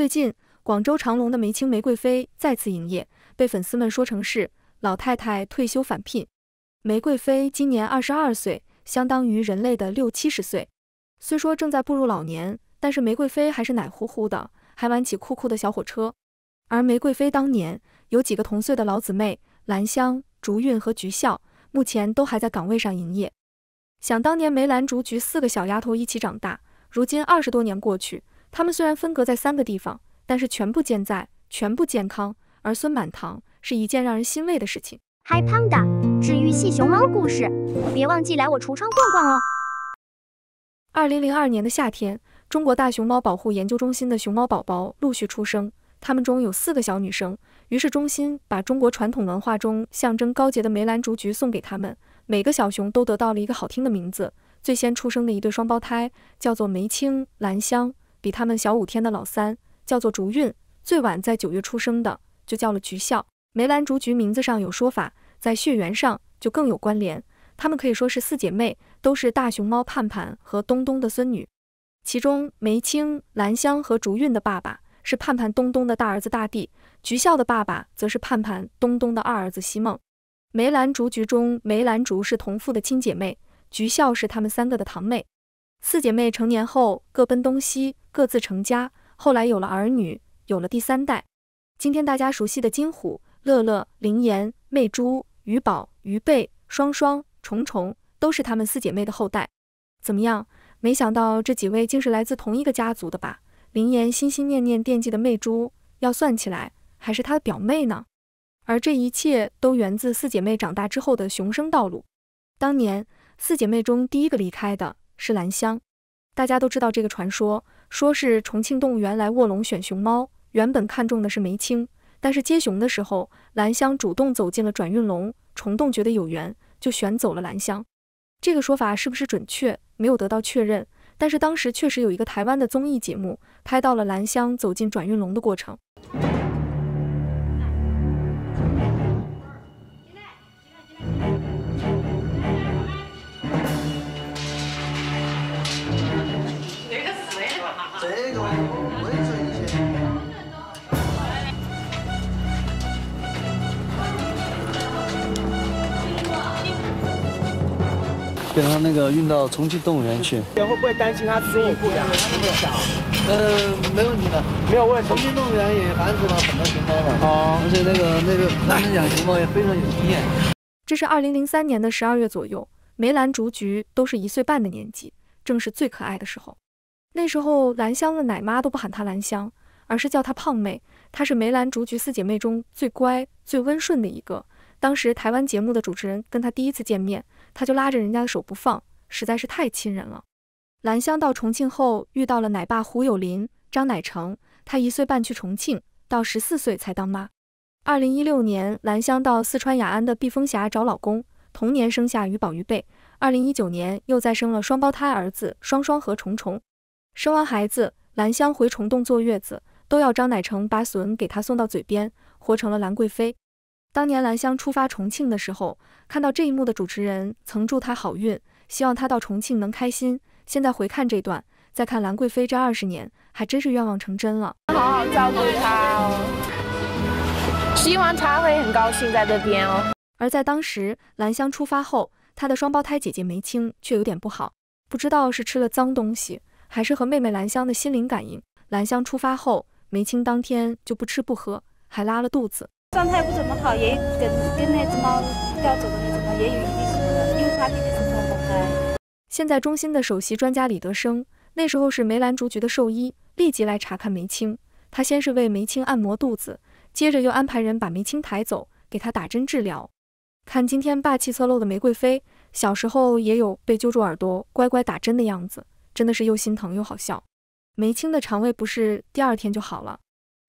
最近，广州长隆的梅青梅贵妃再次营业，被粉丝们说成是老太太退休返聘。梅贵妃今年二十二岁，相当于人类的六七十岁。虽说正在步入老年，但是玫瑰妃还是奶乎乎的，还玩起酷酷的小火车。而梅贵妃当年有几个同岁的老姊妹，兰香、竹韵和菊笑，目前都还在岗位上营业。想当年梅兰竹菊四个小丫头一起长大，如今二十多年过去。他们虽然分隔在三个地方，但是全部健在，全部健康，儿孙满堂是一件让人欣慰的事情。嗨胖 Panda，治愈系熊猫故事，别忘记来我橱窗逛逛哦。二零零二年的夏天，中国大熊猫保护研究中心的熊猫宝宝陆续出生，他们中有四个小女生，于是中心把中国传统文化中象征高洁的梅兰竹菊送给他们，每个小熊都得到了一个好听的名字。最先出生的一对双胞胎叫做梅青、兰香。比他们小五天的老三叫做竹韵，最晚在九月出生的就叫了菊笑。梅兰竹菊名字上有说法，在血缘上就更有关联。他们可以说是四姐妹，都是大熊猫盼盼和东东的孙女。其中梅青、兰香和竹韵的爸爸是盼盼东东的大儿子大弟，菊笑的爸爸则是盼盼东东的二儿子西梦。梅兰竹菊中，梅兰竹是同父的亲姐妹，菊笑是他们三个的堂妹。四姐妹成年后各奔东西，各自成家，后来有了儿女，有了第三代。今天大家熟悉的金虎、乐乐、林岩、媚珠、鱼宝、鱼贝、双双、重重，都是他们四姐妹的后代。怎么样？没想到这几位竟是来自同一个家族的吧？林岩心心念念惦记的媚珠，要算起来还是她的表妹呢。而这一切都源自四姐妹长大之后的雄生道路。当年四姐妹中第一个离开的。是兰香，大家都知道这个传说，说是重庆动物园来卧龙选熊猫，原本看中的是梅青，但是接熊的时候，兰香主动走进了转运笼，虫洞觉得有缘，就选走了兰香。这个说法是不是准确？没有得到确认，但是当时确实有一个台湾的综艺节目拍到了兰香走进转运笼的过程。给他那个运到重庆动物园去。会不会担心他吃动物饲料？他会不会想？呃，没问题的，没有问。重庆动物园也繁殖了很多熊猫了，而且那个那个他们养熊猫也非常有经验。这是二零零三年的十二月左右，梅兰、竹菊都是一岁半的年纪，正是最可爱的时候。那时候兰香的奶妈都不喊她兰香，而是叫她胖妹。她是梅兰、竹菊四姐妹中最乖、最温顺的一个。当时台湾节目的主持人跟他第一次见面，他就拉着人家的手不放，实在是太亲人了。兰香到重庆后遇到了奶爸胡有林、张乃成，他一岁半去重庆，到十四岁才当妈。二零一六年，兰香到四川雅安的避风峡找老公，同年生下于宝、于贝。二零一九年又再生了双胞胎儿子双双和重重。生完孩子，兰香回虫洞坐月子，都要张乃成把笋给她送到嘴边，活成了兰贵妃。当年兰香出发重庆的时候，看到这一幕的主持人曾祝她好运，希望她到重庆能开心。现在回看这段，再看兰贵妃这二十年，还真是愿望成真了。好好照顾她哦，希望她会很高兴在这边哦。而在当时，兰香出发后，她的双胞胎姐姐梅青却有点不好，不知道是吃了脏东西，还是和妹妹兰香的心灵感应。兰香出发后，梅青当天就不吃不喝，还拉了肚子。状态不怎么好，也跟跟那只猫调走的那只猫也有一定什么的，因为它毕竟是到狗仔。现在中心的首席专家李德生，那时候是梅兰竹菊的兽医，立即来查看梅青。他先是为梅青按摩肚子，接着又安排人把梅青抬走，给他打针治疗。看今天霸气侧漏的玫瑰妃，小时候也有被揪住耳朵乖乖打针的样子，真的是又心疼又好笑。梅青的肠胃不适，第二天就好了。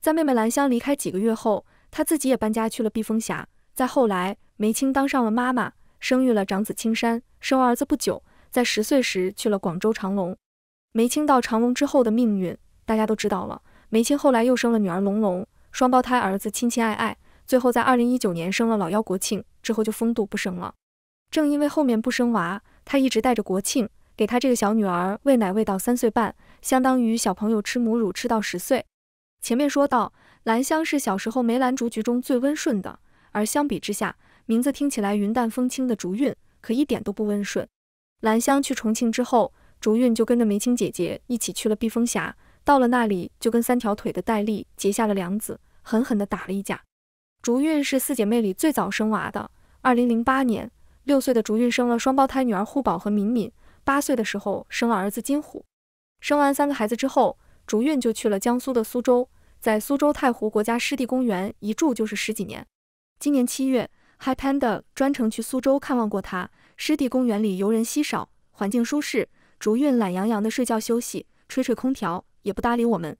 在妹妹兰香离开几个月后。他自己也搬家去了避风峡。再后来，梅青当上了妈妈，生育了长子青山。生儿子不久，在十岁时去了广州长隆。梅青到长隆之后的命运，大家都知道了。梅青后来又生了女儿龙龙，双胞胎儿子亲亲爱爱。最后在二零一九年生了老幺国庆，之后就风度不生了。正因为后面不生娃，她一直带着国庆，给她这个小女儿喂奶喂到三岁半，相当于小朋友吃母乳吃到十岁。前面说到。兰香是小时候梅兰竹菊中最温顺的，而相比之下，名字听起来云淡风轻的竹韵可一点都不温顺。兰香去重庆之后，竹韵就跟着梅青姐姐一起去了避风峡，到了那里就跟三条腿的戴笠结下了梁子，狠狠地打了一架。竹韵是四姐妹里最早生娃的，二零零八年六岁的竹韵生了双胞胎女儿护宝和敏敏，八岁的时候生了儿子金虎。生完三个孩子之后，竹韵就去了江苏的苏州。在苏州太湖国家湿地公园一住就是十几年。今年七月，Hi Panda 专程去苏州看望过他。湿地公园里游人稀少，环境舒适，竹韵懒洋洋的睡觉休息，吹吹空调，也不搭理我们。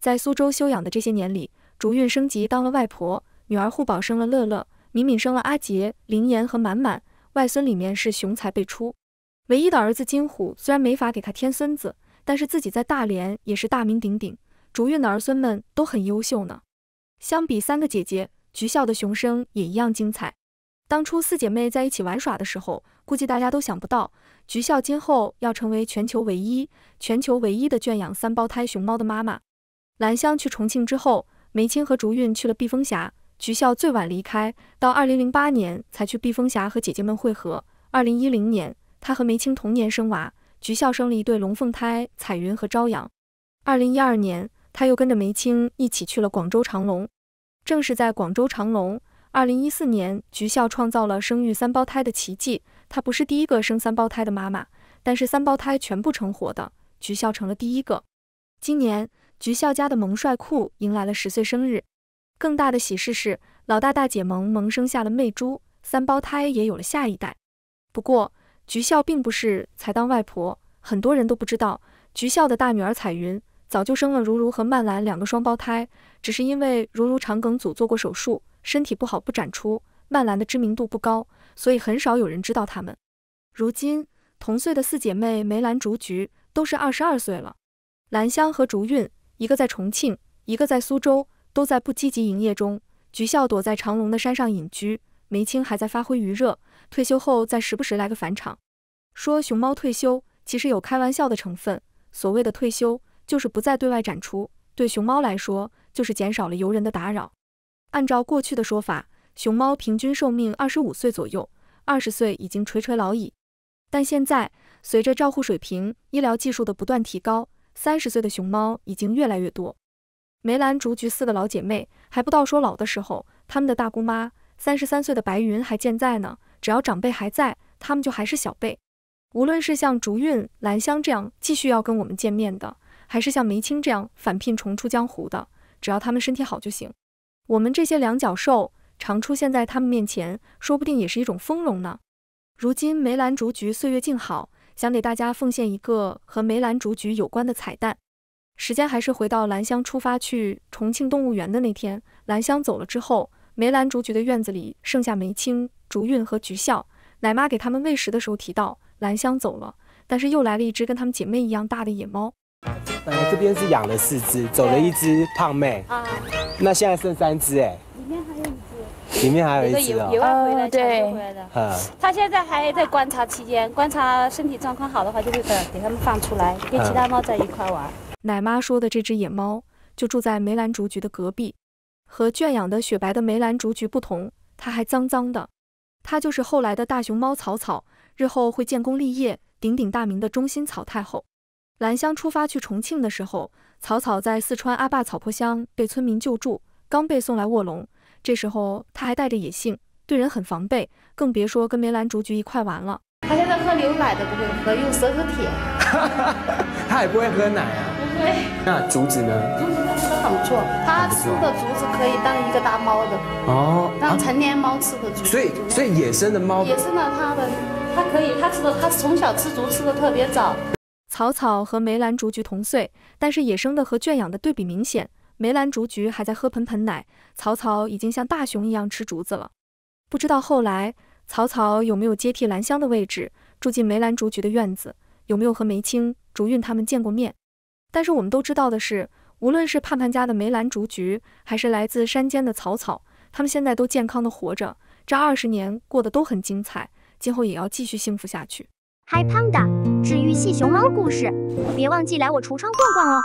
在苏州休养的这些年里，竹韵升级当了外婆，女儿护宝生了乐乐、敏敏，生了阿杰、林岩和满满。外孙里面是雄才辈出，唯一的儿子金虎虽然没法给他添孙子，但是自己在大连也是大名鼎鼎。竹韵的儿孙们都很优秀呢。相比三个姐姐，菊笑的雄生也一样精彩。当初四姐妹在一起玩耍的时候，估计大家都想不到，菊笑今后要成为全球唯一、全球唯一的圈养三胞胎熊猫的妈妈。兰香去重庆之后，梅青和竹韵去了避风峡，菊笑最晚离开，到二零零八年才去避风峡和姐姐们会合。二零一零年，她和梅青同年生娃，菊笑生了一对龙凤胎彩云和朝阳。二零一二年。他又跟着梅青一起去了广州长隆。正是在广州长隆，2014年菊笑创造了生育三胞胎的奇迹。她不是第一个生三胞胎的妈妈，但是三胞胎全部成活的，菊笑成了第一个。今年菊笑家的萌帅酷迎来了十岁生日。更大的喜事是老大大姐萌萌生下了妹珠，三胞胎也有了下一代。不过菊笑并不是才当外婆，很多人都不知道菊笑的大女儿彩云。早就生了如如和曼兰两个双胞胎，只是因为如如肠梗阻做过手术，身体不好不展出；曼兰的知名度不高，所以很少有人知道他们。如今同岁的四姐妹梅兰、竹菊都是二十二岁了，兰香和竹韵一个在重庆，一个在苏州，都在不积极营业中；菊笑躲在长隆的山上隐居，梅青还在发挥余热，退休后再时不时来个返场。说熊猫退休，其实有开玩笑的成分，所谓的退休。就是不再对外展出，对熊猫来说就是减少了游人的打扰。按照过去的说法，熊猫平均寿命二十五岁左右，二十岁已经垂垂老矣。但现在，随着照护水平、医疗技术的不断提高，三十岁的熊猫已经越来越多。梅兰竹菊四个老姐妹还不到说老的时候，他们的大姑妈三十三岁的白云还健在呢。只要长辈还在，他们就还是小辈。无论是像竹韵、兰香这样继续要跟我们见面的，还是像梅青这样返聘重出江湖的，只要他们身体好就行。我们这些两脚兽常出现在他们面前，说不定也是一种风荣呢。如今梅兰竹菊，岁月静好，想给大家奉献一个和梅兰竹菊有关的彩蛋。时间还是回到兰香出发去重庆动物园的那天，兰香走了之后，梅兰竹菊的院子里剩下梅青、竹韵和菊笑。奶妈给他们喂食的时候提到，兰香走了，但是又来了一只跟她们姐妹一样大的野猫。这边是养了四只，走了一只胖妹啊，那现在剩三只哎。里面还有一只，里面还有一只哦。对，回来的，它现在还在观察期间，观察身体状况好的话，就会给它们放出来，跟其他猫在一块玩。奶妈说的这只野猫就住在梅兰竹菊的隔壁，和圈养的雪白的梅兰竹菊不同，它还脏脏的。它就是后来的大熊猫草草，日后会建功立业，鼎鼎大名的中心草太后。兰香出发去重庆的时候，草草在四川阿坝草坡乡被村民救助，刚被送来卧龙。这时候他还带着野性，对人很防备，更别说跟梅兰竹菊一块玩了。他现在喝牛奶都不会喝，用舌头舔。他也不会喝奶啊？不会。那竹子呢？竹子他很不错，他吃的竹子可以当一个大猫的哦，当成年猫吃的竹子。所以，所以野生的猫，野生的他的，它可以，他吃的，他从小吃竹吃的特别早。草草和梅兰竹菊同岁，但是野生的和圈养的对比明显。梅兰竹菊还在喝盆盆奶，草草已经像大熊一样吃竹子了。不知道后来草草有没有接替兰香的位置，住进梅兰竹菊的院子，有没有和梅青、竹韵他们见过面？但是我们都知道的是，无论是盼盼家的梅兰竹菊，还是来自山间的草草，他们现在都健康的活着，这二十年过得都很精彩，今后也要继续幸福下去。嗨 Panda，治愈系熊猫故事，别忘记来我橱窗逛逛哦。